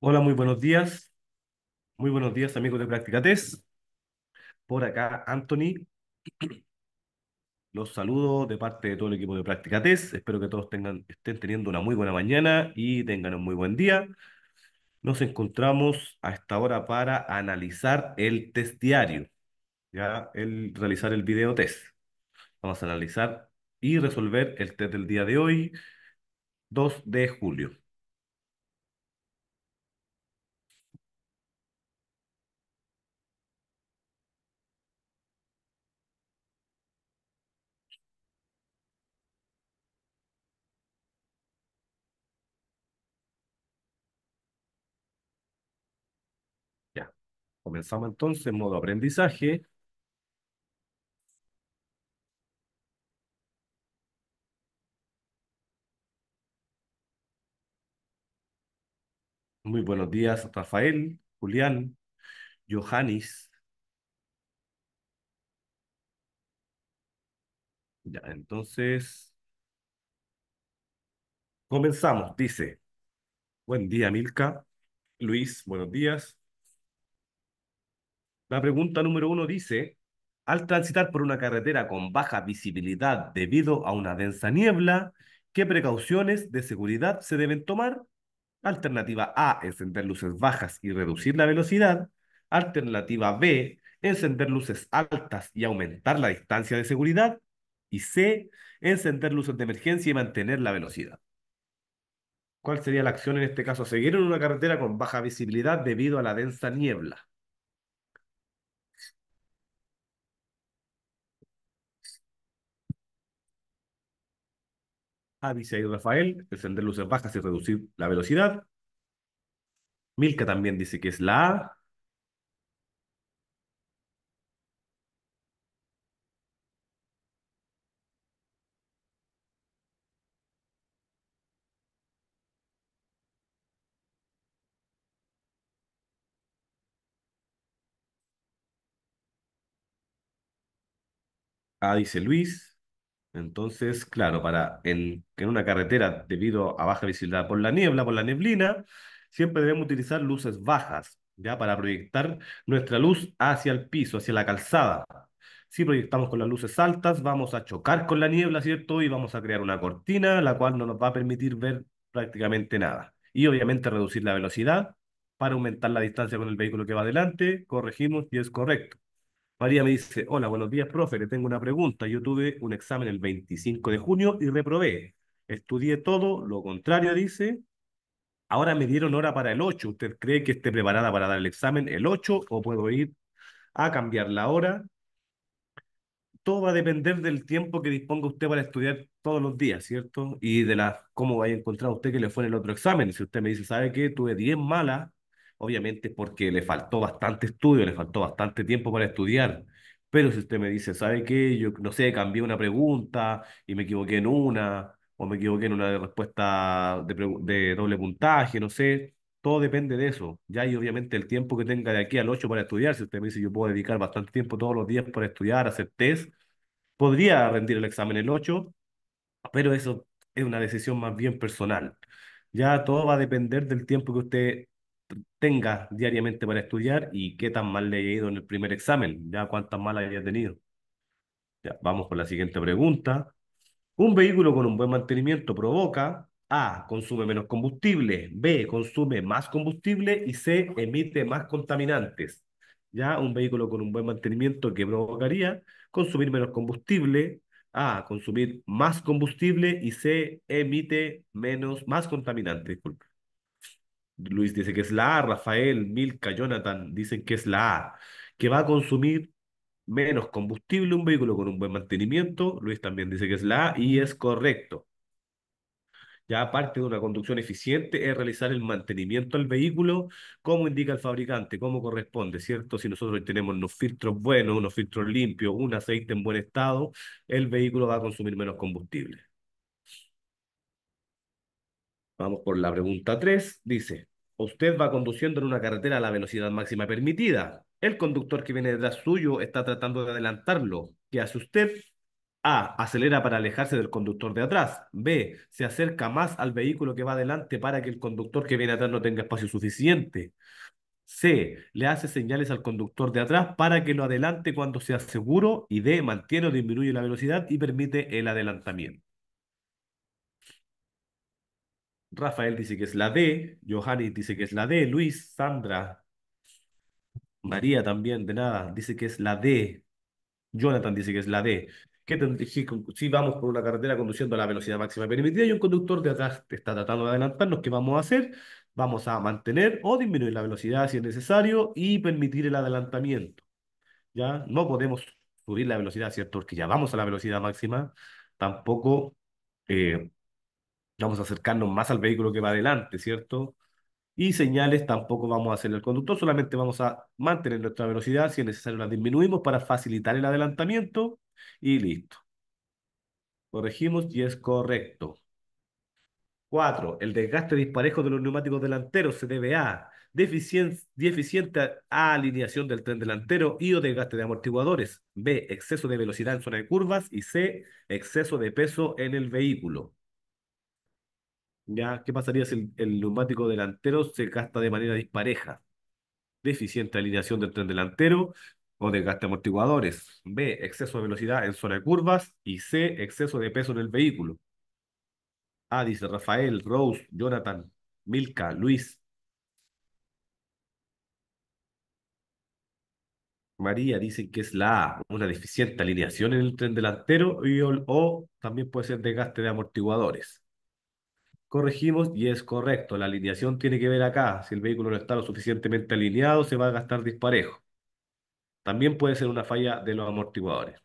Hola, muy buenos días. Muy buenos días, amigos de Práctica Test Por acá, Anthony. Los saludo de parte de todo el equipo de Práctica Test Espero que todos tengan, estén teniendo una muy buena mañana y tengan un muy buen día. Nos encontramos a esta hora para analizar el test diario, ya el realizar el video test. Vamos a analizar y resolver el test del día de hoy, 2 de julio. Comenzamos entonces modo aprendizaje. Muy buenos días, Rafael, Julián, Johannes. Ya, entonces, comenzamos, dice. Buen día, Milka. Luis, buenos días. La pregunta número uno dice, al transitar por una carretera con baja visibilidad debido a una densa niebla, ¿qué precauciones de seguridad se deben tomar? Alternativa A, encender luces bajas y reducir la velocidad. Alternativa B, encender luces altas y aumentar la distancia de seguridad. Y C, encender luces de emergencia y mantener la velocidad. ¿Cuál sería la acción en este caso seguir en una carretera con baja visibilidad debido a la densa niebla? dice Rafael, encender luces bajas y reducir la velocidad. Milka también dice que es la A dice Luis. Entonces, claro, para en, una carretera debido a baja visibilidad por la niebla, por la neblina, siempre debemos utilizar luces bajas, ya para proyectar nuestra luz hacia el piso, hacia la calzada. Si proyectamos con las luces altas, vamos a chocar con la niebla, ¿cierto? Y vamos a crear una cortina, la cual no nos va a permitir ver prácticamente nada. Y obviamente reducir la velocidad para aumentar la distancia con el vehículo que va adelante, corregimos y es correcto. María me dice, hola, buenos días, profe, le tengo una pregunta. Yo tuve un examen el 25 de junio y reprobé. Estudié todo, lo contrario dice. Ahora me dieron hora para el 8. ¿Usted cree que esté preparada para dar el examen el 8 o puedo ir a cambiar la hora? Todo va a depender del tiempo que disponga usted para estudiar todos los días, ¿cierto? Y de la cómo vaya a encontrar usted que le fue en el otro examen. Si usted me dice, ¿sabe qué? Tuve 10 malas obviamente porque le faltó bastante estudio, le faltó bastante tiempo para estudiar. Pero si usted me dice, ¿sabe qué? Yo no sé, cambié una pregunta y me equivoqué en una, o me equivoqué en una respuesta de, de doble puntaje, no sé, todo depende de eso. Ya, y obviamente el tiempo que tenga de aquí al 8 para estudiar, si usted me dice yo puedo dedicar bastante tiempo todos los días para estudiar, hacer test, podría rendir el examen el 8, pero eso es una decisión más bien personal. Ya todo va a depender del tiempo que usted tenga diariamente para estudiar y qué tan mal le haya ido en el primer examen, ya cuántas malas haya tenido. Ya, vamos con la siguiente pregunta. Un vehículo con un buen mantenimiento provoca A, consume menos combustible, B, consume más combustible y C, emite más contaminantes. Ya un vehículo con un buen mantenimiento que provocaría consumir menos combustible, A, consumir más combustible y C, emite menos, más contaminantes, disculpe. Luis dice que es la A, Rafael, Milka, Jonathan dicen que es la A, que va a consumir menos combustible un vehículo con un buen mantenimiento, Luis también dice que es la A y es correcto. Ya aparte de una conducción eficiente es realizar el mantenimiento al vehículo como indica el fabricante, como corresponde, ¿cierto? Si nosotros tenemos unos filtros buenos, unos filtros limpios, un aceite en buen estado, el vehículo va a consumir menos combustible. Vamos por la pregunta 3. Dice, usted va conduciendo en una carretera a la velocidad máxima permitida. El conductor que viene detrás suyo está tratando de adelantarlo. ¿Qué hace usted? A. Acelera para alejarse del conductor de atrás. B. Se acerca más al vehículo que va adelante para que el conductor que viene atrás no tenga espacio suficiente. C. Le hace señales al conductor de atrás para que lo adelante cuando sea seguro. Y D. Mantiene o disminuye la velocidad y permite el adelantamiento. Rafael dice que es la D, Johanny dice que es la D, Luis, Sandra, María también, de nada, dice que es la D, Jonathan dice que es la D. ¿Qué si, si vamos por una carretera conduciendo a la velocidad máxima permitida y un conductor de atrás está tratando de adelantarnos, ¿qué vamos a hacer? Vamos a mantener o disminuir la velocidad si es necesario y permitir el adelantamiento. ¿Ya? No podemos subir la velocidad, ¿cierto? Porque ya vamos a la velocidad máxima. Tampoco eh, vamos a acercarnos más al vehículo que va adelante, ¿cierto? Y señales tampoco vamos a hacerle al conductor, solamente vamos a mantener nuestra velocidad, si es necesario la disminuimos para facilitar el adelantamiento y listo. Corregimos y es correcto. Cuatro, El desgaste disparejo de los neumáticos delanteros se debe a deficiente alineación del tren delantero y o desgaste de amortiguadores. B. Exceso de velocidad en zona de curvas. Y C. Exceso de peso en el vehículo. ¿Ya? ¿Qué pasaría si el, neumático delantero se gasta de manera dispareja? Deficiente alineación del tren delantero o desgaste de amortiguadores. B. Exceso de velocidad en zona de curvas. Y C. Exceso de peso en el vehículo. A. Dice Rafael, Rose, Jonathan, Milka, Luis. María dice que es la A, una deficiente alineación en el tren delantero y o también puede ser desgaste de amortiguadores corregimos y es correcto. La alineación tiene que ver acá. Si el vehículo no está lo suficientemente alineado, se va a gastar disparejo. También puede ser una falla de los amortiguadores.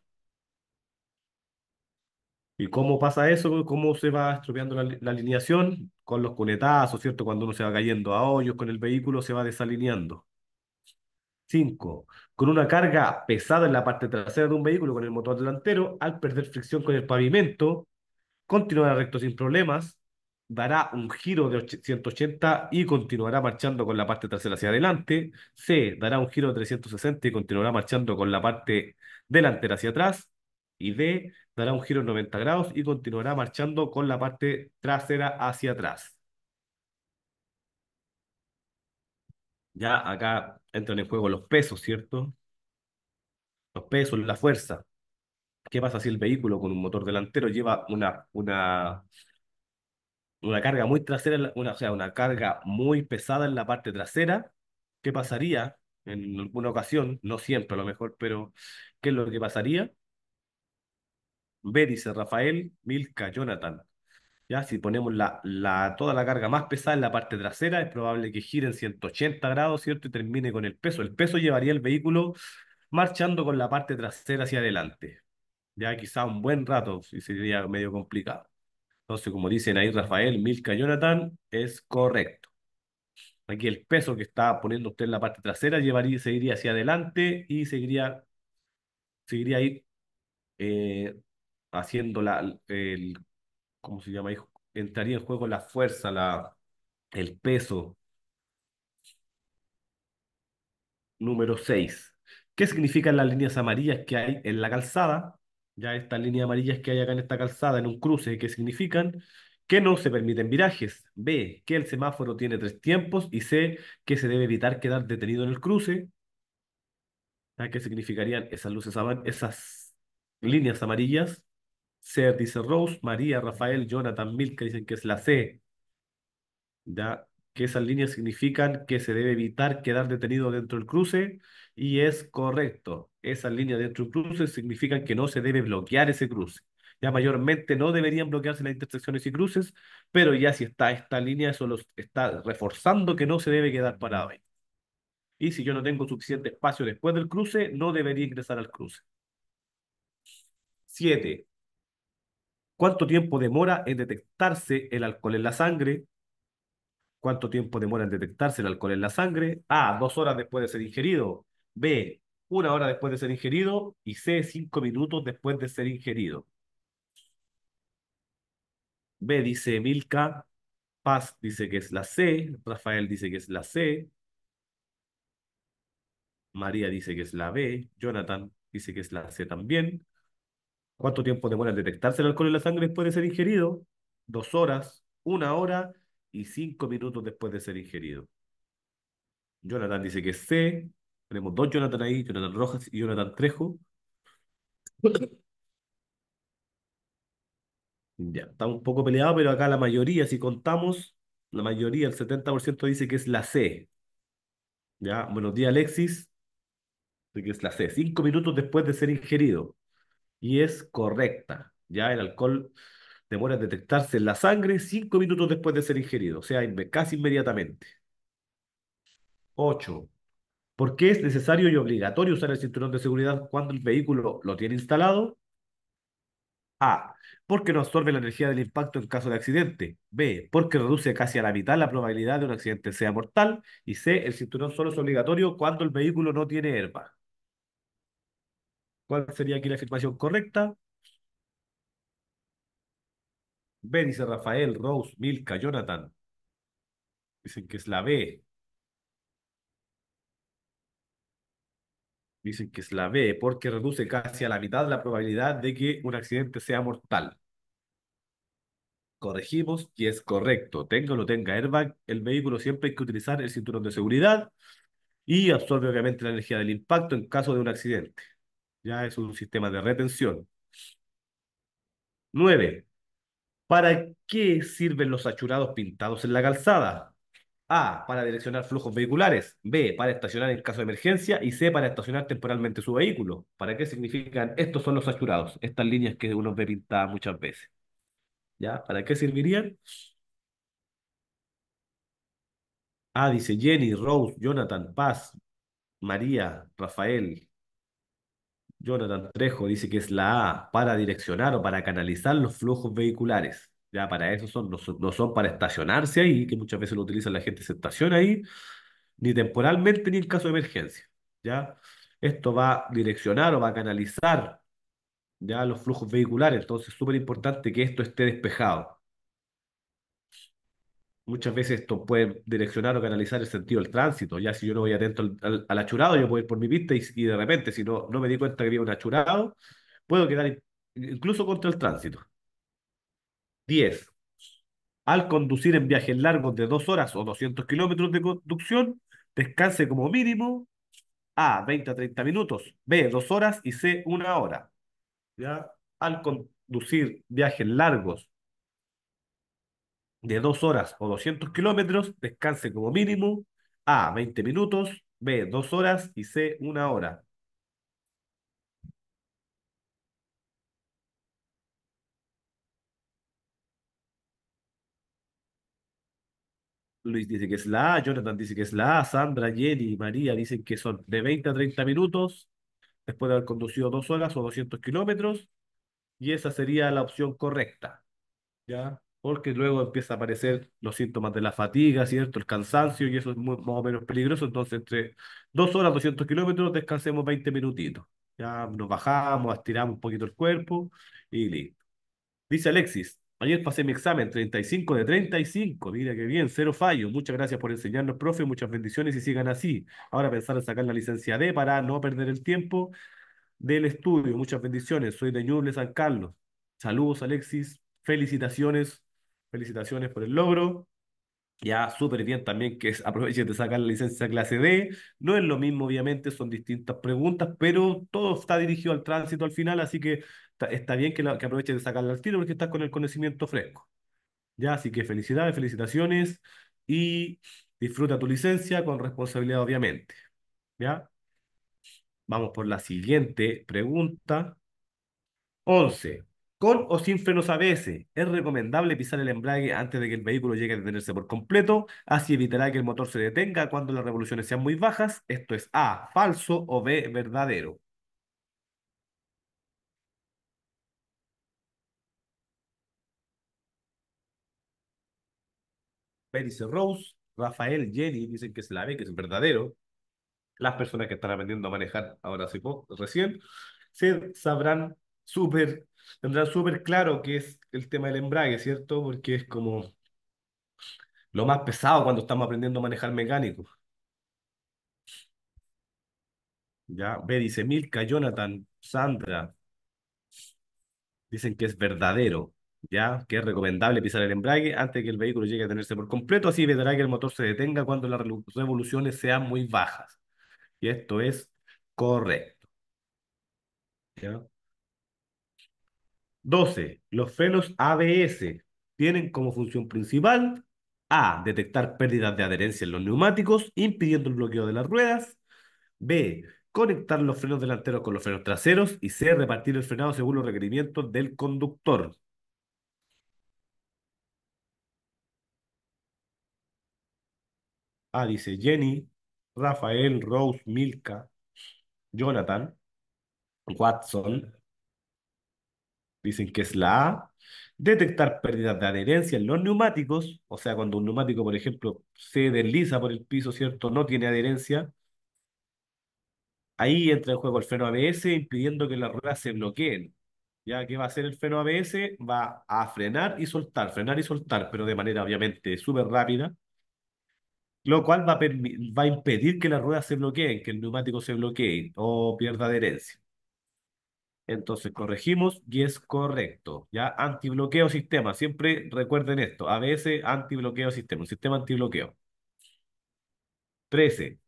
¿Y cómo pasa eso? ¿Cómo se va estropeando la, alineación? Con los cunetazos, ¿cierto? Cuando uno se va cayendo a hoyos con el vehículo, se va desalineando. 5. Con una carga pesada en la parte trasera de un vehículo con el motor delantero, al perder fricción con el pavimento, continúa recto sin problemas, dará un giro de 180 y continuará marchando con la parte trasera hacia adelante. C dará un giro de 360 y continuará marchando con la parte delantera hacia atrás. Y D dará un giro de 90 grados y continuará marchando con la parte trasera hacia atrás. Ya acá entran en juego los pesos, ¿cierto? Los pesos, la fuerza. ¿Qué pasa si el vehículo con un motor delantero lleva una, una una carga muy trasera, una, o sea, una carga muy pesada en la parte trasera, ¿qué pasaría en alguna ocasión? No siempre a lo mejor, pero ¿qué es lo que pasaría? B dice Rafael, Milka, Jonathan. ¿Ya? Si ponemos la, la, toda la carga más pesada en la parte trasera, es probable que gire en 180 grados, ¿cierto? Y termine con el peso. El peso llevaría el vehículo marchando con la parte trasera hacia adelante. Ya quizá un buen rato, y sería medio complicado. Entonces, como dicen ahí Rafael, Milka Jonathan, es correcto. Aquí el peso que está poniendo usted en la parte trasera llevaría, seguiría hacia adelante y seguiría, seguiría ahí eh, haciendo la, el, ¿cómo se llama? Ahí? Entraría en juego la fuerza, la, el peso. Número 6. ¿Qué significan las líneas amarillas que hay en la calzada? ya estas líneas amarillas que hay acá en esta calzada, en un cruce, ¿qué significan que no se permiten virajes, B, que el semáforo tiene tres tiempos y C, que se debe evitar quedar detenido en el cruce. ¿Qué significarían esas luces, esas líneas amarillas? C, dice Rose, María, Rafael, Jonathan, que dicen que es la C. Ya, que esas líneas significan que se debe evitar quedar detenido dentro del cruce y es correcto. Esas líneas dentro del cruce significan que no se debe bloquear ese cruce. Ya mayormente no deberían bloquearse las intersecciones y cruces, pero ya si está esta línea, eso los está reforzando que no se debe quedar parado ahí. Y si yo no tengo suficiente espacio después del cruce, no debería ingresar al cruce. siete ¿Cuánto tiempo demora en detectarse el alcohol en la sangre? ¿Cuánto tiempo demora en detectarse el alcohol en la sangre? A, dos horas después de ser ingerido. B, una hora después de ser ingerido. Y C, cinco minutos después de ser ingerido. B dice Milka. Paz dice que es la C. Rafael dice que es la C. María dice que es la B. Jonathan dice que es la C también. ¿Cuánto tiempo demora en detectarse el alcohol en la sangre después de ser ingerido? Dos horas, una hora y cinco minutos después de ser ingerido. Jonathan dice que C. Tenemos dos Jonathan ahí, Jonathan Rojas y Jonathan Trejo. Ya, está un poco peleado, pero acá la mayoría, si contamos, la mayoría, el 70% dice que es la C. Ya, buenos días Alexis, Dice que es la C. Cinco minutos después de ser ingerido. Y es correcta. Ya el alcohol demora detectarse en la sangre cinco minutos después de ser ingerido, o sea, casi inmediatamente. 8. ¿Por qué es necesario y obligatorio usar el cinturón de seguridad cuando el vehículo lo tiene instalado? A. Porque no absorbe la energía del impacto en caso de accidente. B. Porque reduce casi a la mitad la probabilidad de un accidente sea mortal. Y C. El cinturón solo es obligatorio cuando el vehículo no tiene herba. ¿Cuál sería aquí la afirmación correcta? B dice Rafael, Rose, Milka, Jonathan. Dicen que es la B. Dicen que es la B porque reduce casi a la mitad la probabilidad de que un accidente sea mortal. Corregimos y es correcto. Tenga o no tenga airbag, el vehículo siempre hay que utilizar el cinturón de seguridad y absorbe obviamente la energía del impacto en caso de un accidente. Ya es un sistema de retención. Nueve. ¿Para qué sirven los achurados pintados en la calzada? A. Para direccionar flujos vehiculares. B. Para estacionar en caso de emergencia. Y C. Para estacionar temporalmente su vehículo. ¿Para qué significan? Estos son los achurados. Estas líneas que uno ve pintadas muchas veces. ¿Ya? ¿Para qué servirían? A. Dice Jenny, Rose, Jonathan, Paz, María, Rafael, Jonathan Trejo dice que es la A para direccionar o para canalizar los flujos vehiculares. Ya para eso son, no son, para estacionarse ahí, que muchas veces lo utilizan la gente, se estaciona ahí, ni temporalmente ni en caso de emergencia. ¿ya? Esto va a direccionar o va a canalizar ya los flujos vehiculares, entonces es súper importante que esto esté despejado muchas veces esto puede direccionar o canalizar el sentido del tránsito. Ya si yo no voy atento al, achurado, yo puedo ir por mi pista y, de repente, si no, no me di cuenta que había un achurado, puedo quedar incluso contra el tránsito. 10. Al conducir en viajes largos de 2 horas o 200 kilómetros de conducción, descanse como mínimo A, 20 a 30 minutos, B, 2 horas y C, 1 hora. ¿Ya? Al conducir viajes largos de dos horas o 200 kilómetros, descanse como mínimo A, 20 minutos, B, dos horas y C, una hora. Luis dice que es la Jonathan dice que es la Sandra, Jenny y María dicen que son de 20 a 30 minutos después de haber conducido dos horas o 200 kilómetros y esa sería la opción correcta. ¿Ya? porque luego empieza a aparecer los síntomas de la fatiga, ¿cierto? El cansancio, y eso es más o menos peligroso. Entonces, entre dos horas, 200 kilómetros, descansemos 20 minutitos. Ya nos bajamos, estiramos un poquito el cuerpo y listo. Dice Alexis, ayer pasé mi examen, 35 de 35. Mira qué bien, cero fallo. Muchas gracias por enseñarnos, profe. Muchas bendiciones y sigan así. Ahora pensar en sacar la licencia D para no perder el tiempo del estudio. Muchas bendiciones. Soy de Ñuble, San Carlos. Saludos, Alexis. Felicitaciones Felicitaciones por el logro. Ya súper bien también que aprovechen de sacar la licencia clase D. No es lo mismo, obviamente, son distintas preguntas, pero todo está dirigido al tránsito al final, así que está, bien que, la, que aprovechen de sacarla al tiro porque estás con el conocimiento fresco. Ya, así que felicidades, felicitaciones y disfruta tu licencia con responsabilidad, obviamente. ¿Ya? Vamos por la siguiente pregunta. 11. Con o sin frenos ABS, es recomendable pisar el embrague antes de que el vehículo llegue a detenerse por completo, así evitará que el motor se detenga cuando las revoluciones sean muy bajas. Esto es A, falso o B, verdadero. Pérez Rose, Rafael Jenny dicen que es la B, que es verdadero. Las personas que están aprendiendo a manejar ahora recién, se sabrán súper Tendrá súper claro que es el tema del embrague, ¿cierto? Porque es como lo más pesado cuando estamos aprendiendo a manejar mecánico. Ya, ve, dice Milka, Jonathan, Sandra. Dicen que es verdadero, ya, que es recomendable pisar el embrague antes que el vehículo llegue a tenerse por completo, así verá que el motor se detenga cuando las revoluciones sean muy bajas. Y esto es correcto. ¿Ya? 12. Los frenos ABS tienen como función principal A. Detectar pérdidas de adherencia en los neumáticos, impidiendo el bloqueo de las ruedas. B. Conectar los frenos delanteros con los frenos traseros. Y C. Repartir el frenado según los requerimientos del conductor. A, dice Jenny, Rafael, Rose, Milka, Jonathan, Watson, dicen que es la A. Detectar pérdidas de adherencia en los neumáticos, o sea, cuando un neumático, por ejemplo, se desliza por el piso, ¿cierto? No tiene adherencia. Ahí entra en juego el freno ABS, impidiendo que las ruedas se bloqueen. ¿Ya que va a hacer el freno ABS? Va a frenar y soltar, frenar y soltar, pero de manera obviamente súper rápida, lo cual va va a impedir que las ruedas se bloqueen, que el neumático se bloquee o pierda adherencia. Entonces corregimos y es correcto. Ya, antibloqueo sistema. Siempre recuerden esto. ABS, antibloqueo sistema. Un sistema antibloqueo. 13.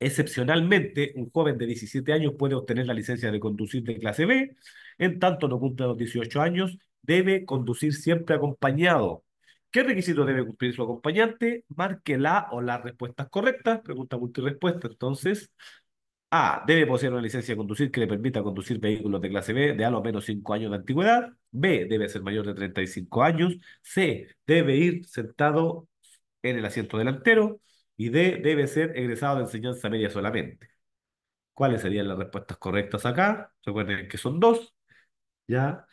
Excepcionalmente, un joven de 17 años puede obtener la licencia de conducir de clase B. En tanto no cumple los 18 años, debe conducir siempre acompañado. ¿Qué requisito debe cumplir su acompañante? Marque la o las respuestas correctas. Pregunta multirespuesta. Entonces, a. Debe poseer una licencia de conducir que le permita conducir vehículos de clase B de a lo menos 5 años de antigüedad. B. Debe ser mayor de 35 años. C. Debe ir sentado en el asiento delantero. Y D. Debe ser egresado de enseñanza media solamente. ¿Cuáles serían las respuestas correctas acá? Recuerden que son dos. ¿Ya?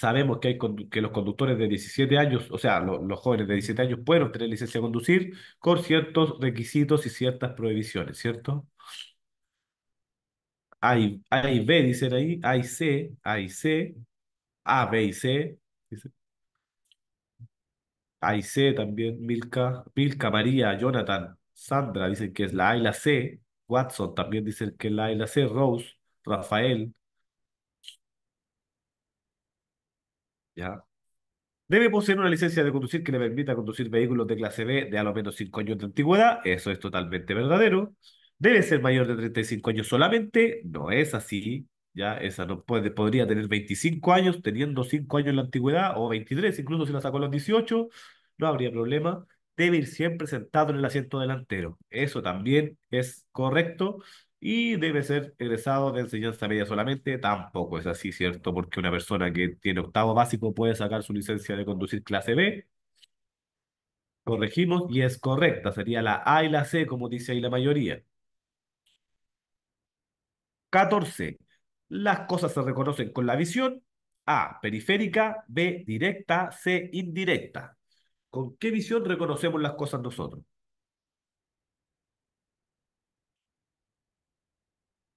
Sabemos que, hay que los conductores de 17 años, o sea, los jóvenes de 17 años pueden tener licencia de conducir con ciertos requisitos y ciertas prohibiciones, ¿cierto? A y, B, dicen ahí, A y C, A y C, A, B y C, dice. A y C también, Milka, Milka, María, Jonathan, Sandra dicen que es la A y la C, Watson también dicen que es la A y la C, Rose, Rafael, Debe poseer una licencia de conducir que le permita conducir vehículos de clase B de a lo menos 5 años de antigüedad. Eso es totalmente verdadero. Debe ser mayor de 35 años solamente. No es así. Ya, esa no puede, podría tener 25 años teniendo 5 años en la antigüedad o 23, incluso si la sacó a los 18, no habría problema. Debe ir siempre sentado en el asiento delantero. Eso también es correcto y debe ser egresado de enseñanza media solamente. Tampoco es así, ¿cierto? Porque una persona que tiene octavo básico puede sacar su licencia de conducir clase B. Corregimos y es correcta. Sería la A y la C, como dice ahí la mayoría. 14. Las cosas se reconocen con la visión. A, periférica, B, directa, C, indirecta. ¿Con qué visión reconocemos las cosas nosotros?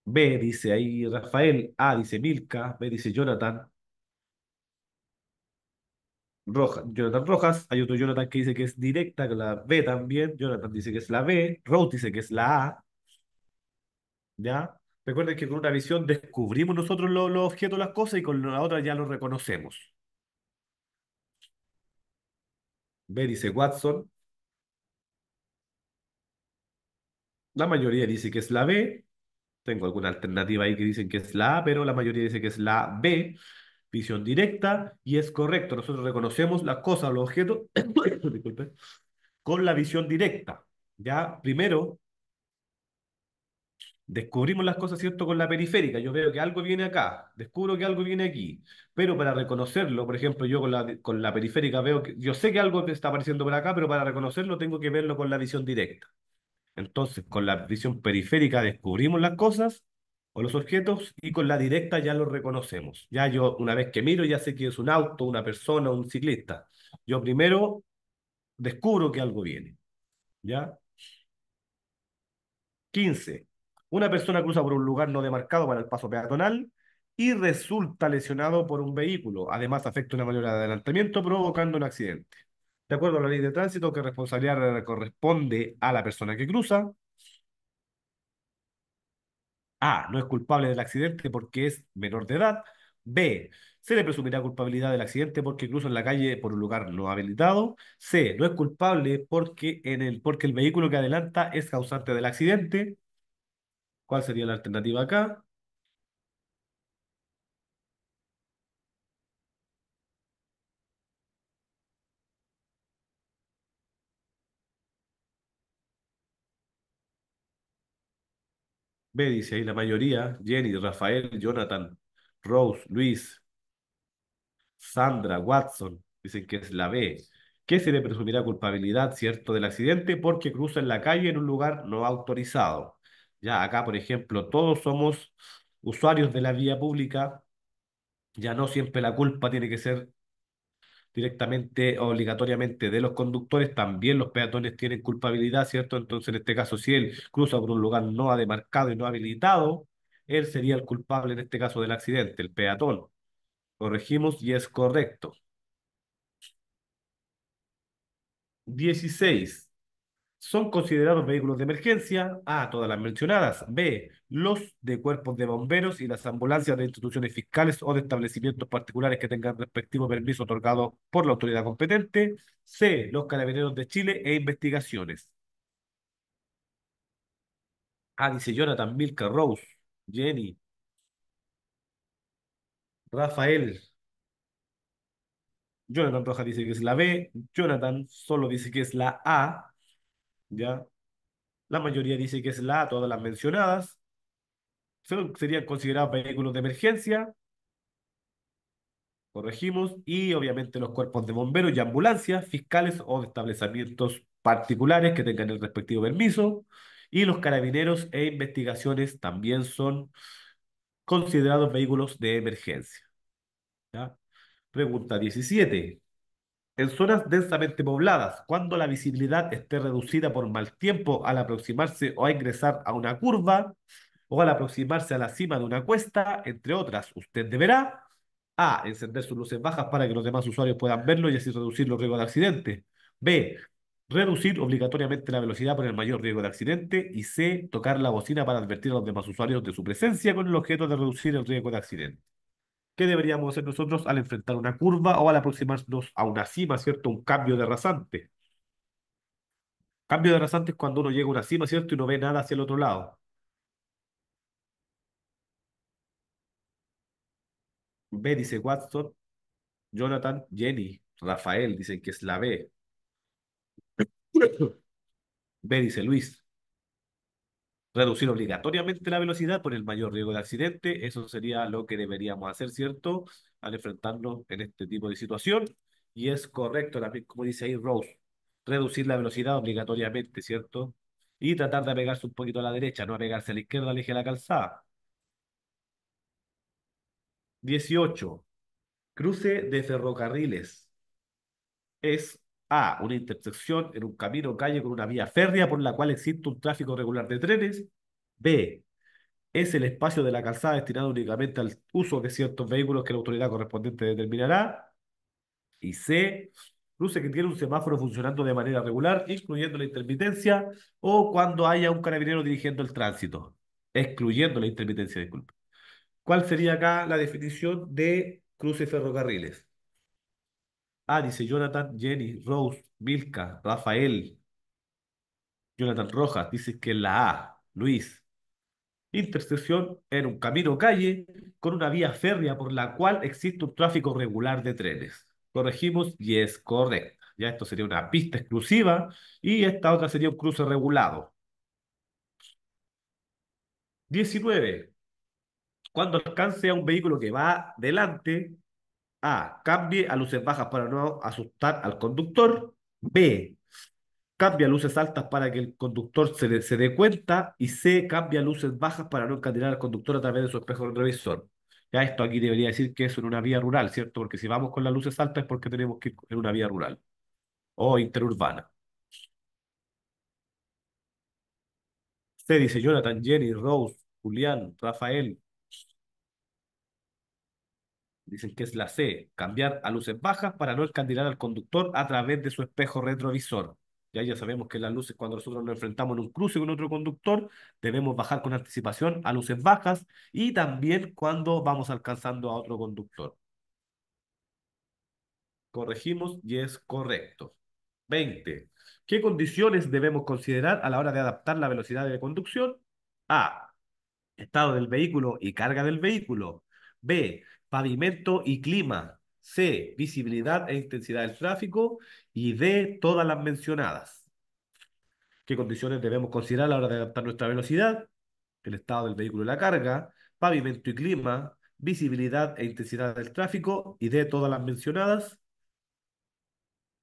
B dice ahí Rafael, A dice Milka, B dice Jonathan. Rojas, Jonathan Rojas, hay otro Jonathan que dice que es directa, la B también, Jonathan dice que es la B, Rose dice que es la A. ¿Ya? Recuerden que con una visión descubrimos nosotros los, los objetos, las cosas, y con la otra ya los reconocemos. B dice Watson. La mayoría dice que es la B. Tengo alguna alternativa ahí que dicen que es la A, pero la mayoría dice que es la B, visión directa, y es correcto. Nosotros reconocemos las cosas, los objetos, con la visión directa. Ya primero descubrimos las cosas, ¿cierto? Con la periférica. Yo veo que algo viene acá, descubro que algo viene aquí. Pero para reconocerlo, por ejemplo, yo con la, con la periférica veo que yo sé que algo está apareciendo por acá, pero para reconocerlo tengo que verlo con la visión directa. Entonces, con la visión periférica descubrimos las cosas o los objetos y con la directa ya los reconocemos. Ya yo, una vez que miro, ya sé que es un auto, una persona, un ciclista. Yo primero descubro que algo viene. ¿Ya? 15. Una persona cruza por un lugar no demarcado para el paso peatonal y resulta lesionado por un vehículo. Además, afecta una mayor adelantamiento provocando un accidente de acuerdo a la ley de tránsito, ¿qué responsabilidad corresponde a la persona que cruza. A. No es culpable del accidente porque es menor de edad. B. Se le presumirá culpabilidad del accidente porque cruza en la calle por un lugar no habilitado. C. No es culpable porque, en el, porque el vehículo que adelanta es causante del accidente. ¿Cuál sería la alternativa acá? B dice ahí la mayoría, Jenny, Rafael, Jonathan, Rose, Luis, Sandra, Watson, dicen que es la B, que se le presumirá culpabilidad, ¿cierto?, del accidente porque cruza en la calle en un lugar no autorizado. Ya acá, por ejemplo, todos somos usuarios de la vía pública, ya no siempre la culpa tiene que ser directamente, obligatoriamente de los conductores, también los peatones tienen culpabilidad, ¿cierto? Entonces, en este caso, si él cruza por un lugar no demarcado y no habilitado, él sería el culpable en este caso del accidente, el peatón. Corregimos y es correcto. 16 son considerados vehículos de emergencia, A, todas las mencionadas, B, los de cuerpos de bomberos y las ambulancias de instituciones fiscales o de establecimientos particulares que tengan respectivo permiso otorgado por la autoridad competente, C, los carabineros de Chile e investigaciones. A ah, dice Jonathan, Milka, Rose, Jenny, Rafael. Jonathan Rojas dice que es la B, Jonathan solo dice que es la A, la mayoría dice que es la, todas las mencionadas. serían considerados vehículos de emergencia. Corregimos. Y obviamente los cuerpos de bomberos y ambulancias, fiscales o de establecimientos particulares que tengan el respectivo permiso. Y los carabineros e investigaciones también son considerados vehículos de emergencia. Pregunta 17. En zonas densamente pobladas, cuando la visibilidad esté reducida por mal tiempo al aproximarse o a ingresar a una curva o al aproximarse a la cima de una cuesta, entre otras, usted deberá A. Encender sus luces bajas para que los demás usuarios puedan verlo y así reducir los riesgos de accidente. B. Reducir obligatoriamente la velocidad por el mayor riesgo de accidente. Y C. Tocar la bocina para advertir a los demás usuarios de su presencia con el objeto de reducir el riesgo de accidente. ¿Qué deberíamos hacer nosotros al enfrentar una curva o al aproximarnos a una cima, ¿cierto? Un cambio de rasante. Cambio de rasante es cuando uno llega a una cima, ¿cierto? Y no ve nada hacia el otro lado. B dice Watson, Jonathan, Jenny, Rafael dicen que es la B. B dice Luis reducir obligatoriamente la velocidad por el mayor riesgo de accidente. Eso sería lo que deberíamos hacer, ¿cierto? Al enfrentarnos en este tipo de situación. Y es correcto también, como dice ahí Rose, reducir la velocidad obligatoriamente, ¿cierto? Y tratar de apegarse un poquito a la derecha, no apegarse a la izquierda al de la calzada. 18. Cruce de ferrocarriles. Es a. Una intersección en un camino o calle con una vía férrea por la cual existe un tráfico regular de trenes. B. Es el espacio de la calzada destinado únicamente al uso de ciertos vehículos que la autoridad correspondiente determinará. Y C. Cruce que tiene un semáforo funcionando de manera regular, incluyendo la intermitencia, o cuando haya un carabinero dirigiendo el tránsito, excluyendo la intermitencia, disculpe. ¿Cuál sería acá la definición de cruce ferrocarriles? Ah, dice Jonathan, Jenny, Rose, Milka, Rafael, Jonathan Rojas, dice que la A, Luis. Intersección en un camino calle con una vía férrea por la cual existe un tráfico regular de trenes. Corregimos y es correcta. Ya esto sería una pista exclusiva y esta otra sería un cruce regulado. 19. Cuando alcance a un vehículo que va delante, a. Cambie a luces bajas para no asustar al conductor. B. Cambia luces altas para que el conductor se, dé cuenta. Y C. Cambia luces bajas para no encadenar al conductor a través de su espejo retrovisor. Ya esto aquí debería decir que es en una vía rural, ¿cierto? Porque si vamos con las luces altas es porque tenemos que ir en una vía rural o interurbana. Usted Dice Jonathan, Jenny, Rose, Julián, Rafael, dicen que es la C, cambiar a luces bajas para no escandilar al conductor a través de su espejo retrovisor. Ya, ya sabemos que las luces, cuando nosotros nos enfrentamos en un cruce con otro conductor, debemos bajar con anticipación a luces bajas y también cuando vamos alcanzando a otro conductor. Corregimos y es correcto. 20. ¿Qué condiciones debemos considerar a la hora de adaptar la velocidad de conducción? A. Estado del vehículo y carga del vehículo. B pavimento y clima. C, visibilidad e intensidad del tráfico. Y D, todas las mencionadas. ¿Qué condiciones debemos considerar a la hora de adaptar nuestra velocidad? El estado del vehículo y la carga, pavimento y clima, visibilidad e intensidad del tráfico y D, todas las mencionadas.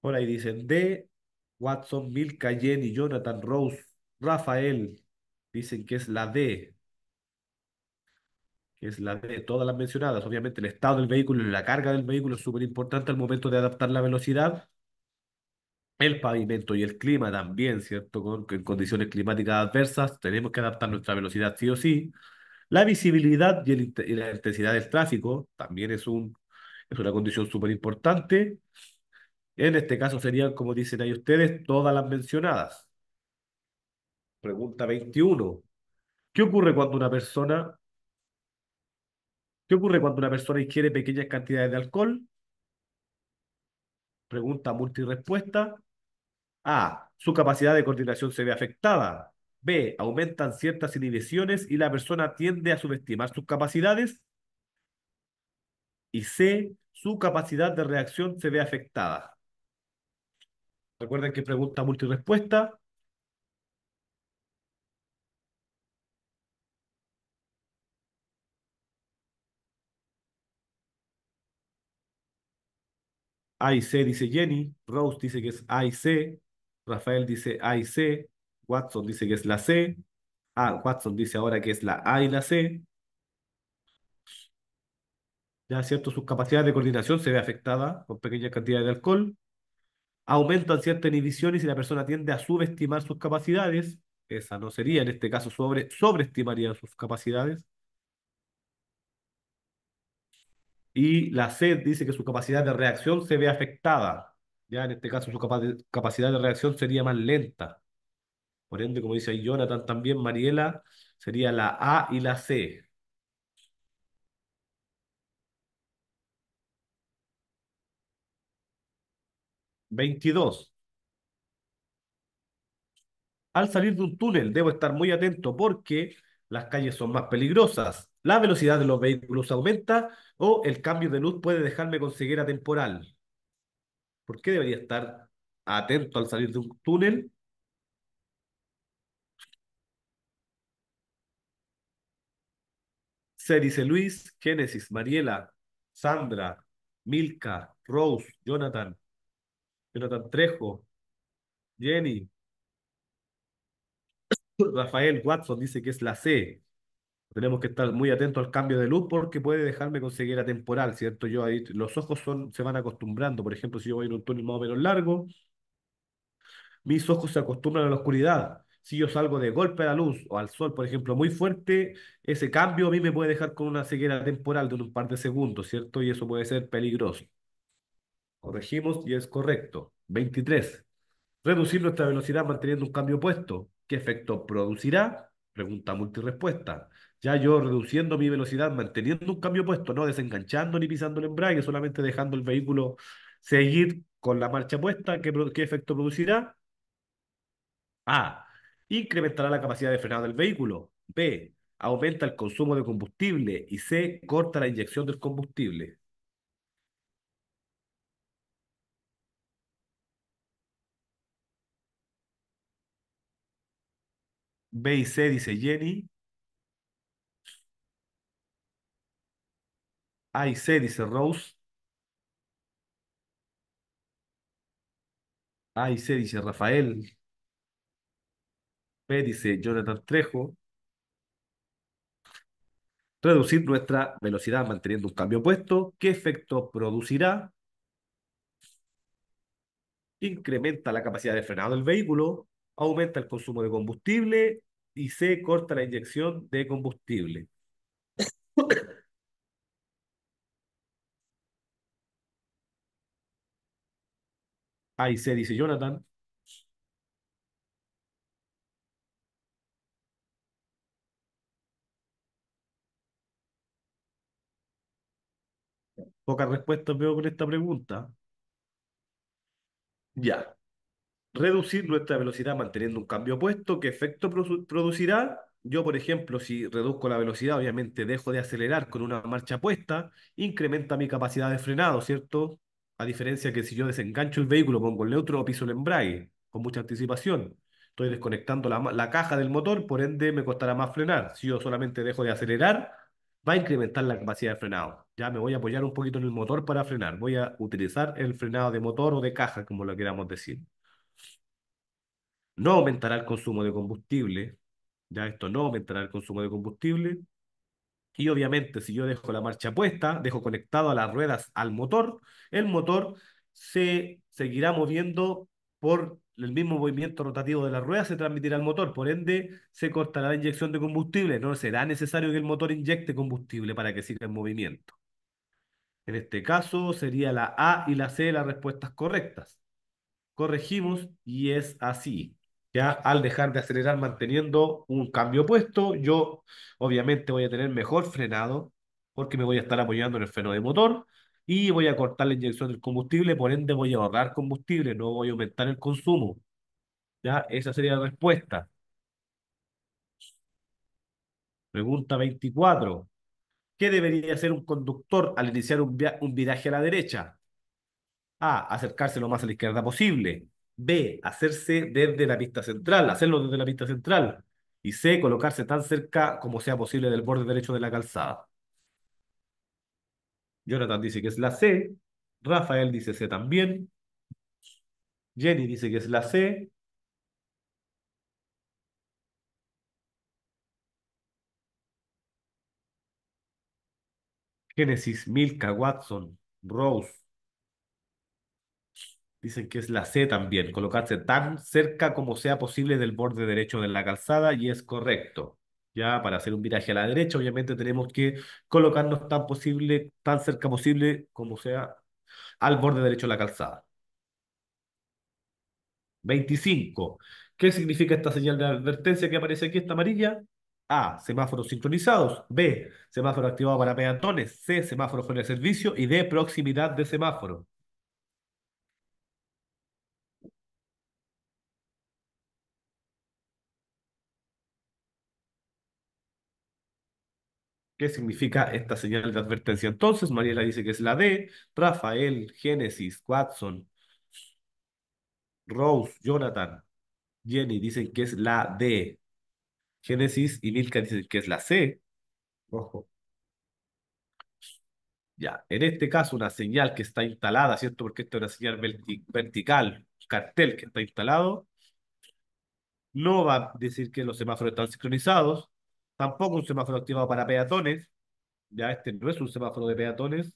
Ahora ahí dicen D, Watson, Milka, Jenny, Jonathan Rose, Rafael, dicen que es la D que es la de todas las mencionadas. Obviamente el estado del vehículo y la carga del vehículo es súper importante al momento de adaptar la velocidad. El pavimento y el clima también, ¿cierto? en condiciones climáticas adversas tenemos que adaptar nuestra velocidad sí o sí. La visibilidad y, la intensidad del tráfico también es, un, es una condición súper importante. En este caso serían, como dicen ahí ustedes, todas las mencionadas. Pregunta 21. ¿Qué ocurre cuando una persona ¿Qué ocurre cuando una persona ingiere pequeñas cantidades de alcohol? Pregunta multirespuesta. A. Su capacidad de coordinación se ve afectada. B. Aumentan ciertas inhibiciones y la persona tiende a subestimar sus capacidades. Y C. Su capacidad de reacción se ve afectada. Recuerden que pregunta multirespuesta. A y C dice Jenny, Rose dice que es A y C, Rafael dice A y C, Watson dice que es la C, ah, Watson dice ahora que es la A y la C. Ya, ¿cierto? Sus capacidades de coordinación se ve afectada con pequeñas cantidades de alcohol. Aumentan ciertas inhibiciones y la persona tiende a subestimar sus capacidades, esa no sería en este caso sobre, sobreestimaría sus capacidades. y la C dice que su capacidad de reacción se ve afectada. Ya en este caso su capacidad de reacción sería más lenta. Por ende, como dice Jonathan también, Mariela, sería la A y la C. Veintidós. Al salir de un túnel debo estar muy atento porque las calles son más peligrosas la velocidad de los vehículos aumenta o el cambio de luz puede dejarme con ceguera temporal. ¿Por qué debería estar atento al salir de un túnel? Se dice Luis, Génesis, Mariela, Sandra, Milka, Rose, Jonathan, Jonathan Trejo, Jenny, Rafael Watson dice que es la C. Tenemos que estar muy atentos al cambio de luz porque puede dejarme con ceguera temporal, ¿cierto? Yo ahí, los ojos son, se van acostumbrando. Por ejemplo, si yo voy en un túnel más o menos largo, mis ojos se acostumbran a la oscuridad. Si yo salgo de golpe a la luz o al sol, por ejemplo, muy fuerte, ese cambio a mí me puede dejar con una ceguera temporal de un par de segundos, ¿cierto? Y eso puede ser peligroso. Corregimos y es correcto. 23. Reducir nuestra velocidad manteniendo un cambio opuesto. ¿Qué efecto producirá? Pregunta multirespuesta. Ya yo reduciendo mi velocidad, manteniendo un cambio puesto, no desenganchando ni pisando el embrague, solamente dejando el vehículo seguir con la marcha puesta, ¿qué, efecto producirá? A. Incrementará la capacidad de frenado del vehículo. B. Aumenta el consumo de combustible. Y C. Corta la inyección del combustible. B y C, dice Jenny. A y C, dice Rose. A y C, dice Rafael. B, dice Jonathan Trejo. Reducir nuestra velocidad manteniendo un cambio opuesto. ¿Qué efecto producirá? Incrementa la capacidad de frenado del vehículo aumenta el consumo de combustible y se corta la inyección de combustible. Ahí se dice Jonathan. Pocas respuestas veo con esta pregunta. Ya reducir nuestra velocidad manteniendo un cambio puesto, ¿qué efecto producirá? Yo, por ejemplo, si reduzco la velocidad, obviamente dejo de acelerar con una marcha puesta, incrementa mi capacidad de frenado, ¿cierto? A diferencia que si yo desengancho el vehículo, pongo el neutro o piso el embrague con mucha anticipación. Estoy desconectando la, la caja del motor, por ende me costará más frenar. Si yo solamente dejo de acelerar, va a incrementar la capacidad de frenado. Ya me voy a apoyar un poquito en el motor para frenar. Voy a utilizar el frenado de motor o de caja, como lo queramos decir no aumentará el consumo de combustible, ya esto no aumentará el consumo de combustible, y obviamente si yo dejo la marcha puesta, dejo conectado a las ruedas al motor, el motor se seguirá moviendo por el mismo movimiento rotativo de las ruedas, se transmitirá al motor, por ende se cortará la inyección de combustible, no será necesario que el motor inyecte combustible para que siga en movimiento. En este caso sería la A y la C las respuestas correctas. Corregimos y es así. ¿ya? Al dejar de acelerar manteniendo un cambio puesto, yo obviamente voy a tener mejor frenado porque me voy a estar apoyando en el freno de motor y voy a cortar la inyección del combustible, por ende voy a ahorrar combustible, no voy a aumentar el consumo. ¿Ya? Esa sería la respuesta. Pregunta 24. ¿Qué debería hacer un conductor al iniciar un, un viraje a la derecha? A. Acercarse lo más a la izquierda posible. B, hacerse desde la pista central, hacerlo desde la pista central. Y C, colocarse tan cerca como sea posible del borde derecho de la calzada. Jonathan dice que es la C, Rafael dice C también, Jenny dice que es la C, Génesis, Milka, Watson, Rose, Dicen que es la C también, colocarse tan cerca como sea posible del borde derecho de la calzada y es correcto. Ya para hacer un viraje a la derecha, obviamente tenemos que colocarnos tan posible, tan cerca posible como sea al borde derecho de la calzada. 25. ¿Qué significa esta señal de advertencia que aparece aquí, esta amarilla? A. Semáforos sincronizados. B. Semáforo activado para peatones. C. Semáforo fuera de servicio. Y D. Proximidad de semáforo. qué significa esta señal de advertencia. Entonces, Mariela dice que es la D, Rafael, Génesis, Watson, Rose, Jonathan, Jenny dicen que es la D. Génesis y Milka dicen que es la C. Ojo. Ya, en este caso una señal que está instalada, ¿cierto? Porque esta es una señal vertical, cartel que está instalado. No va a decir que los semáforos están sincronizados. Tampoco un semáforo activado para peatones. Ya este no es un semáforo de peatones.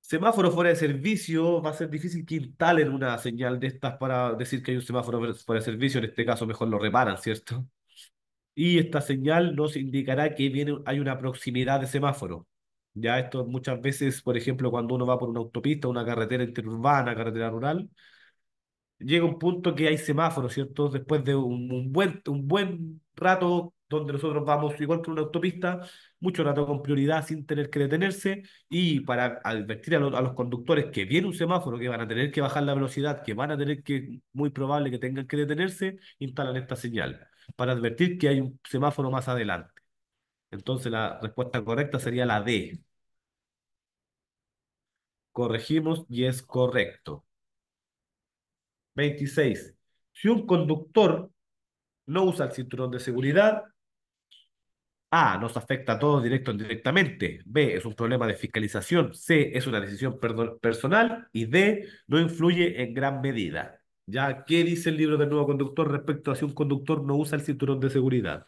Semáforo fuera de servicio, va a ser difícil que instalen una señal de estas para decir que hay un semáforo fuera de servicio, en este caso mejor lo reparan, ¿cierto? Y esta señal nos indicará que viene, hay una proximidad de semáforo. Ya esto muchas veces, por ejemplo, cuando uno va por una autopista, una carretera interurbana, carretera rural, llega un punto que hay semáforos, ¿cierto? Después de un, buen, un buen rato donde nosotros vamos igual que una autopista, mucho rato con prioridad sin tener que detenerse y para advertir a, a, los conductores que viene un semáforo, que van a tener que bajar la velocidad, que van a tener que, muy probable que tengan que detenerse, instalan esta señal para advertir que hay un semáforo más adelante. Entonces la respuesta correcta sería la D. Corregimos y es correcto. 26. Si un conductor no usa el cinturón de seguridad, A, nos afecta a todos directo o indirectamente. B, es un problema de fiscalización. C, es una decisión personal. Y D, no influye en gran medida. ¿Ya qué dice el libro del nuevo conductor respecto a si un conductor no usa el cinturón de seguridad?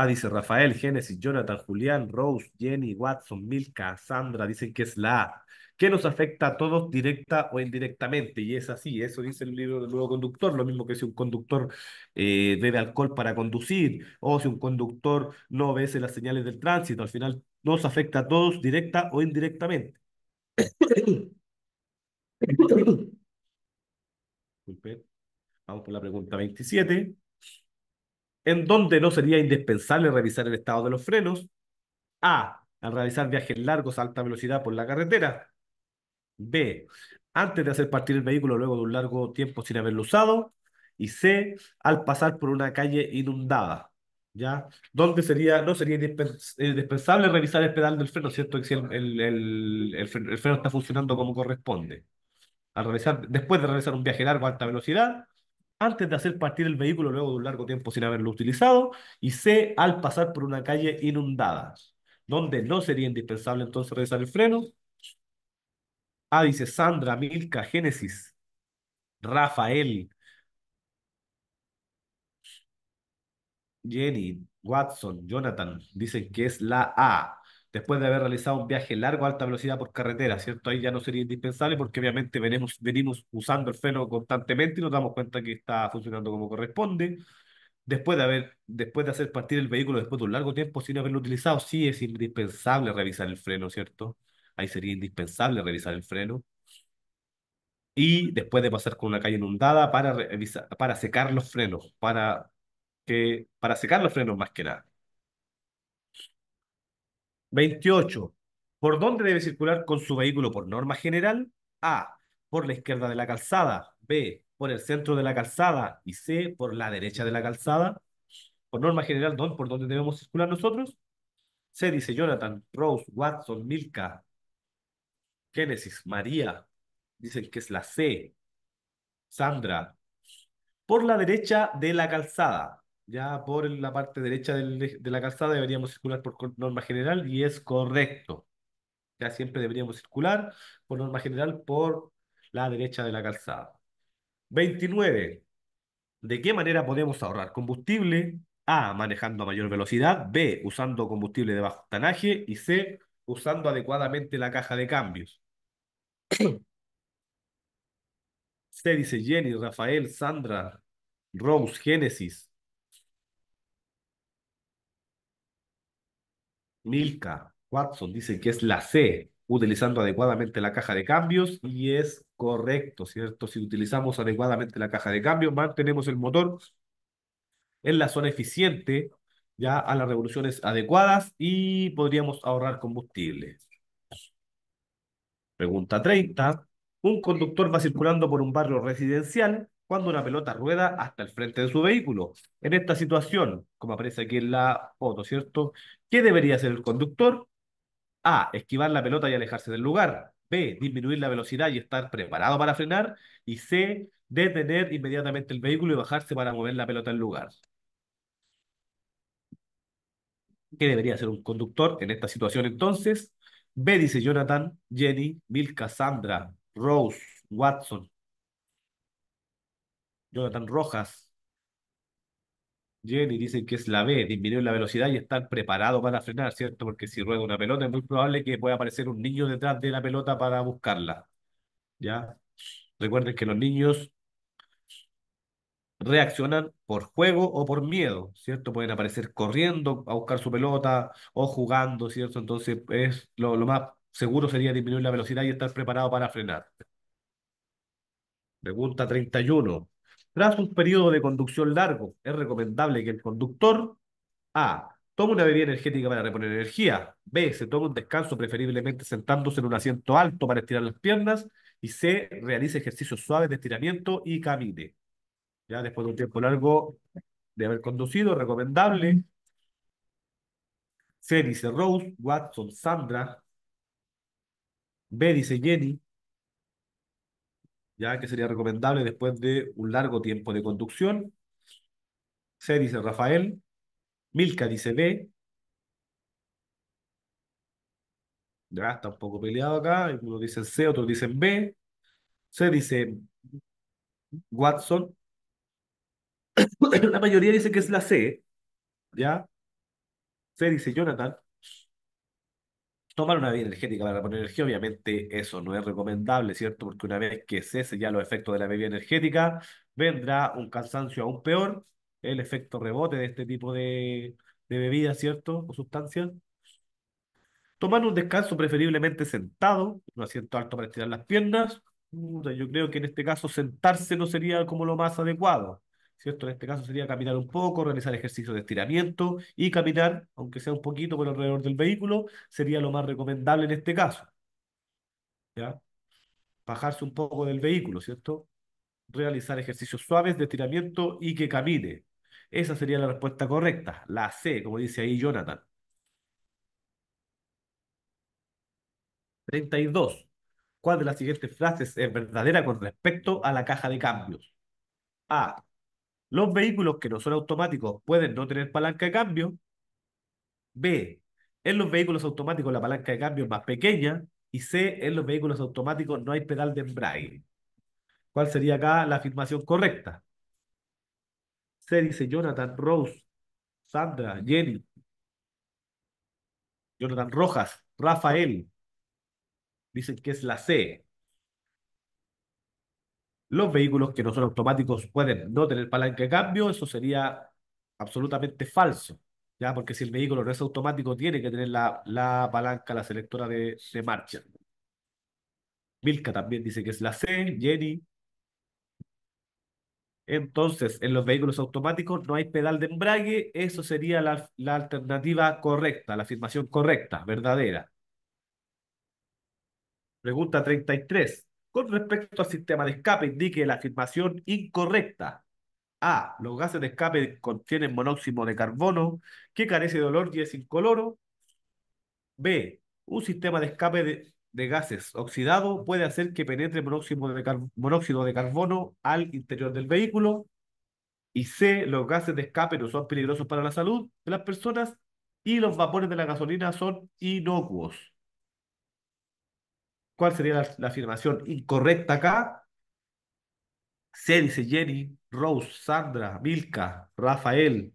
Ah, dice Rafael, Génesis, Jonathan, Julián, Rose, Jenny, Watson, Milka, Sandra, dicen que es la A, que nos afecta a todos directa o indirectamente. Y es así, eso dice el libro del nuevo conductor, lo mismo que si un conductor eh, bebe alcohol para conducir o si un conductor no ve las señales del tránsito, al final nos afecta a todos directa o indirectamente. Vamos por la pregunta 27 en donde no sería indispensable revisar el estado de los frenos. A. Al realizar viajes largos a alta velocidad por la carretera. B. Antes de hacer partir el vehículo luego de un largo tiempo sin haberlo usado. Y C. Al pasar por una calle inundada. ¿Ya? ¿Dónde sería, no sería eh, indispensable revisar el pedal del freno, ¿cierto? Que si el, freno, el freno está funcionando como corresponde. Al realizar, después de realizar un viaje largo a alta velocidad, antes de hacer partir el vehículo luego de un largo tiempo sin haberlo utilizado, y C, al pasar por una calle inundada, donde no sería indispensable entonces revisar el freno. A ah, dice Sandra, Milka, Génesis, Rafael, Jenny, Watson, Jonathan, dicen que es la A después de haber realizado un viaje largo a alta velocidad por carretera, ¿cierto? Ahí ya no sería indispensable porque obviamente venimos, venimos usando el freno constantemente y nos damos cuenta que está funcionando como corresponde. Después de, haber, después de hacer partir el vehículo después de un largo tiempo sin haberlo utilizado, sí es indispensable revisar el freno, ¿cierto? Ahí sería indispensable revisar el freno. Y después de pasar con una calle inundada para, para secar los frenos, para, que, para secar los frenos más que nada. 28. ¿Por dónde debe circular con su vehículo por norma general? A. Por la izquierda de la calzada. B. Por el centro de la calzada. Y C. Por la derecha de la calzada. Por norma general, ¿dónde, ¿por dónde debemos circular nosotros? C. Dice Jonathan, Rose, Watson, Milka, Génesis, María. Dicen que es la C. Sandra. Por la derecha de la calzada ya por la parte derecha de la calzada deberíamos circular por norma general y es correcto. Ya siempre deberíamos circular por norma general por la derecha de la calzada. 29. ¿De qué manera podemos ahorrar combustible? A. Manejando a mayor velocidad. B. Usando combustible de bajo tanaje. Y C. Usando adecuadamente la caja de cambios. C dice Jenny, Rafael, Sandra, Rose, Génesis, Milka Watson dice que es la C, utilizando adecuadamente la caja de cambios y es correcto, ¿cierto? Si utilizamos adecuadamente la caja de cambios, mantenemos el motor en la zona eficiente, ya a las revoluciones adecuadas y podríamos ahorrar combustible. Pregunta 30. Un conductor va circulando por un barrio residencial cuando una pelota rueda hasta el frente de su vehículo. En esta situación, como aparece aquí en la foto, ¿cierto? ¿Qué debería hacer el conductor? A. Esquivar la pelota y alejarse del lugar. B. Disminuir la velocidad y estar preparado para frenar. Y C. Detener inmediatamente el vehículo y bajarse para mover la pelota del lugar. ¿Qué debería hacer un conductor en esta situación entonces? B, dice Jonathan, Jenny, Milka, Sandra, Rose, Watson, Jonathan Rojas. Jenny dice que es la B, disminuir la velocidad y estar preparado para frenar, ¿cierto? Porque si rueda una pelota es muy probable que pueda aparecer un niño detrás de la pelota para buscarla. ¿Ya? Recuerden que los niños reaccionan por juego o por miedo, ¿cierto? Pueden aparecer corriendo a buscar su pelota o jugando, ¿cierto? Entonces, es lo, lo más seguro sería disminuir la velocidad y estar preparado para frenar. Pregunta 31. Tras un periodo de conducción largo, es recomendable que el conductor A. Tome una bebida energética para reponer energía. B. Se tome un descanso, preferiblemente sentándose en un asiento alto para estirar las piernas. Y C. Realice ejercicios suaves de estiramiento y camine. Ya después de un tiempo largo de haber conducido, recomendable. C. Dice Rose, Watson, Sandra. B. Dice Jenny ya que sería recomendable después de un largo tiempo de conducción. C dice Rafael, Milka dice B. Ya está un poco peleado acá, algunos dicen C, otros dicen B. C dice Watson. la mayoría dice que es la C, ¿ya? C dice Jonathan tomar una bebida energética para poner energía, obviamente eso no es recomendable, ¿cierto? Porque una vez que cese ya los efectos de la bebida energética, vendrá un cansancio aún peor, el efecto rebote de este tipo de, de bebidas, ¿cierto? O sustancias. Tomar un descanso preferiblemente sentado, un asiento alto para estirar las piernas. Yo creo que en este caso sentarse no sería como lo más adecuado. ¿cierto? En este caso sería caminar un poco, realizar ejercicios de estiramiento y caminar, aunque sea un poquito por alrededor del vehículo, sería lo más recomendable en este caso. ¿Ya? Bajarse un poco del vehículo, ¿cierto? Realizar ejercicios suaves de estiramiento y que camine. Esa sería la respuesta correcta, la C, como dice ahí Jonathan. 32. ¿Cuál de las siguientes frases es verdadera con respecto a la caja de cambios? A. Los vehículos que no son automáticos pueden no tener palanca de cambio. B. En los vehículos automáticos la palanca de cambio es más pequeña. Y C. En los vehículos automáticos no hay pedal de embrague. ¿Cuál sería acá la afirmación correcta? C dice Jonathan, Rose, Sandra, Jenny, Jonathan Rojas, Rafael. Dicen que es la C. Los vehículos que no son automáticos pueden no tener palanca de cambio, eso sería absolutamente falso, ¿ya? Porque si el vehículo no es automático, tiene que tener la, la palanca, la selectora de, de marcha. Milka también dice que es la C, Jenny. Entonces, en los vehículos automáticos no hay pedal de embrague, eso sería la, la alternativa correcta, la afirmación correcta, verdadera. Pregunta 33 respecto al sistema de escape, indique la afirmación incorrecta. A. Los gases de escape contienen monóxido de carbono que carece de olor y es incoloro. B. Un sistema de escape de, gases oxidado puede hacer que penetre monóxido de, monóxido de carbono al interior del vehículo. Y C. Los gases de escape no son peligrosos para la salud de las personas y los vapores de la gasolina son inocuos. ¿Cuál sería la, afirmación incorrecta acá? C dice Jenny, Rose, Sandra, Milka, Rafael,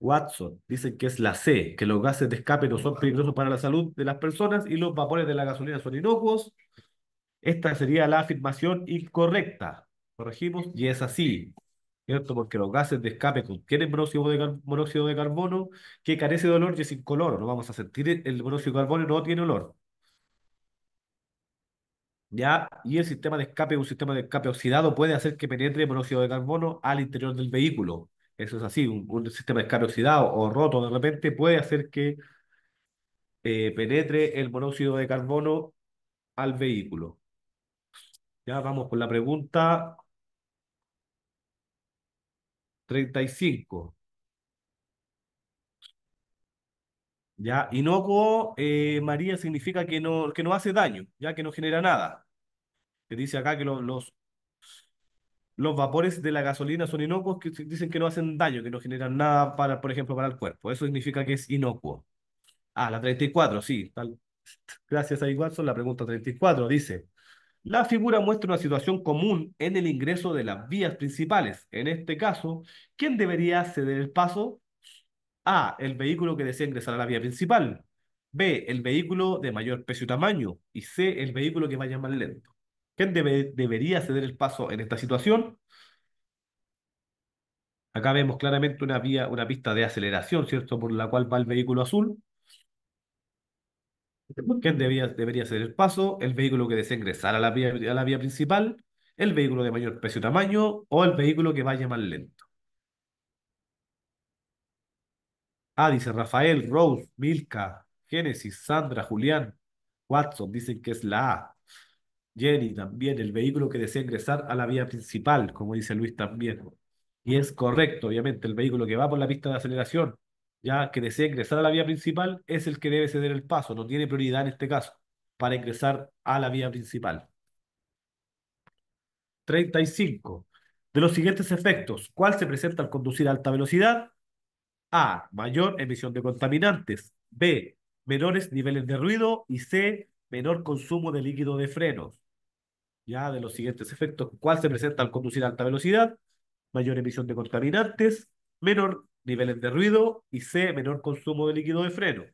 Watson. Dicen que es la C, que los gases de escape no son peligrosos para la salud de las personas y los vapores de la gasolina son inocuos. Esta sería la afirmación incorrecta. Corregimos y es así. ¿Cierto? Porque los gases de escape contienen monóxido de, monóxido de carbono que carece de olor y es incoloro. No vamos a sentir el monóxido de carbono, no tiene olor. ¿ya? Y el sistema de escape, un sistema de escape oxidado, puede hacer que penetre el monóxido de carbono al interior del vehículo. Eso es así, un, sistema de escape oxidado o roto de repente puede hacer que eh, penetre el monóxido de carbono al vehículo. Ya vamos con la pregunta 35. ¿ya? Inocuo, eh, María, significa que no, que no hace daño, ya que no genera nada. Que dice acá que los, los, vapores de la gasolina son inocuos, que dicen que no hacen daño, que no generan nada, para, por ejemplo, para el cuerpo. Eso significa que es inocuo. Ah, la 34, sí. Gracias a Watson, la pregunta 34 dice... La figura muestra una situación común en el ingreso de las vías principales. En este caso, ¿quién debería ceder el paso? A, el vehículo que desea ingresar a la vía principal. B, el vehículo de mayor peso y tamaño. Y C, el vehículo que vaya más lento. ¿Quién debería ceder el paso en esta situación? Acá vemos claramente una vía, una pista de aceleración, ¿cierto? Por la cual va el vehículo azul. ¿Quién debería, debería ceder el paso? El vehículo que desea ingresar la vía, a la vía principal, el vehículo de mayor peso y tamaño o el vehículo que vaya más lento. Ah, dice Rafael, Rose, Milka, Génesis, Sandra, Julián, Watson, dicen que es la A. Jenny también, el vehículo que desea ingresar a la vía principal, como dice Luis también. Y es correcto, obviamente, el vehículo que va por la pista de aceleración, ya que desea ingresar a la vía principal, es el que debe ceder el paso, no tiene prioridad en este caso, para ingresar a la vía principal. 35. De los siguientes efectos, ¿cuál se presenta al conducir a alta velocidad? A. Mayor emisión de contaminantes. B. Menores niveles de ruido. Y C. Menor consumo de líquido de frenos. Ya de los siguientes efectos, ¿cuál se presenta al conducir a alta velocidad? Mayor emisión de contaminantes, menor niveles de ruido y C, menor consumo de líquido de freno.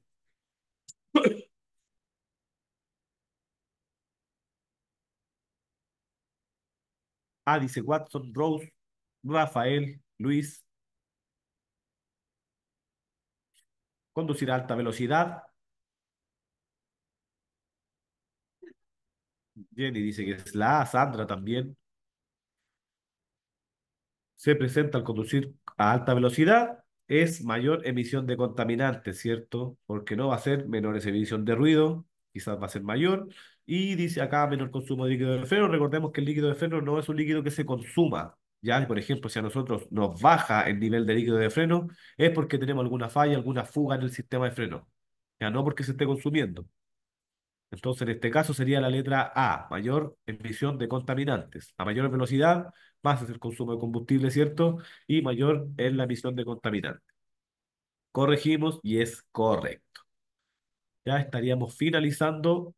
A dice Watson, Rose, Rafael, Luis, conducir a alta velocidad. Jenny dice que es la Sandra también. Se presenta al conducir a alta velocidad, es mayor emisión de contaminantes, ¿cierto? Porque no va a ser menor emisión de ruido, quizás va a ser mayor. Y dice acá menor consumo de líquido de freno. Recordemos que el líquido de freno no es un líquido que se consuma, ya, por ejemplo, si a nosotros nos baja el nivel de líquido de freno, es porque tenemos alguna falla, alguna fuga en el sistema de freno. Ya, no porque se esté consumiendo. Entonces, en este caso sería la letra A, mayor emisión de contaminantes. A mayor velocidad, más es el consumo de combustible, ¿cierto? Y mayor es la emisión de contaminantes. Corregimos y es correcto. Ya estaríamos finalizando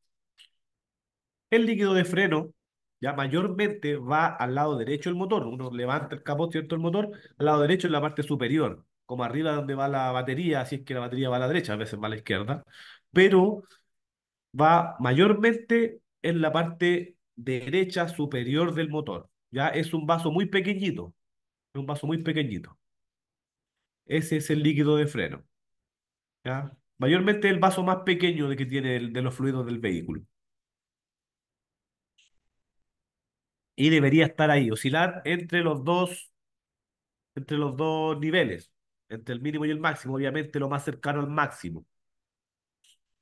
el líquido de freno ya mayormente va al lado derecho del motor. Uno levanta el capó, ¿cierto? El motor, al lado derecho en la parte superior, como arriba donde va la batería, así es que la batería va a la derecha, a veces va a la izquierda, pero va mayormente en la parte derecha superior del motor. Ya es un vaso muy pequeñito, es un vaso muy pequeñito. Ese es el líquido de freno. ¿ya? Mayormente el vaso más pequeño de que tiene de los fluidos del vehículo. y debería estar ahí, oscilar entre los dos, entre los dos niveles, entre el mínimo y el máximo, obviamente lo más cercano al máximo.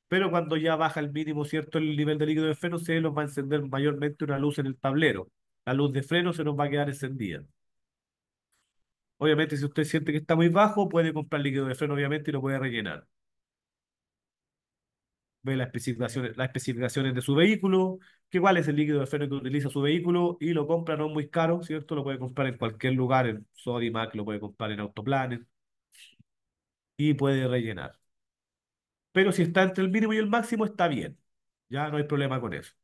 Pero cuando ya baja el mínimo, ¿cierto? El nivel de líquido de freno se nos va a encender mayormente una luz en el tablero. La luz de freno se nos va a quedar encendida. Obviamente, si usted siente que está muy bajo, puede comprar líquido de freno, obviamente, y lo puede rellenar ve las especificaciones, las especificaciones de su vehículo, que cuál es el líquido de freno que utiliza su vehículo y lo compra no es muy caro, ¿cierto? Lo puede comprar en cualquier lugar, en Sodimac, lo puede comprar en Autoplanet y puede rellenar. Pero si está entre el mínimo y el máximo, está bien. Ya no hay problema con eso.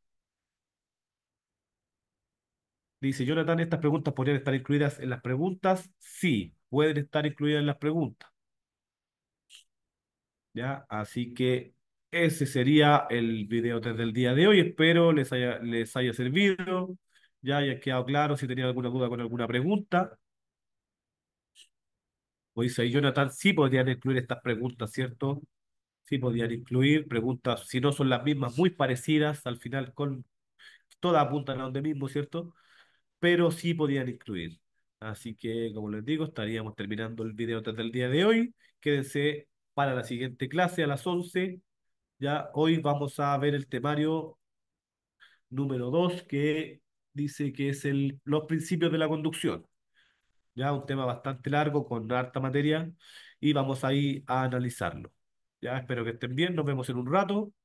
Dice Jonathan, ¿estas preguntas podrían estar incluidas en las preguntas? Sí, pueden estar incluidas en las preguntas. ¿Ya? Así que ese sería el video desde el día de hoy. Espero les haya, les haya servido, ya haya quedado claro si tenían alguna duda con alguna pregunta. O dice Jonathan, sí podrían incluir estas preguntas, ¿cierto? Sí podrían incluir preguntas, si no son las mismas, muy parecidas, al final con todas apuntan a donde mismo, ¿cierto? Pero sí podían incluir. Así que, como les digo, estaríamos terminando el video desde el día de hoy. Quédense para la siguiente clase a las 11 hoy vamos a ver el temario número 2 que dice que es el, los principios de la conducción. Ya un tema bastante largo con harta materia y vamos ahí a analizarlo. Ya espero que estén bien, nos vemos en un rato.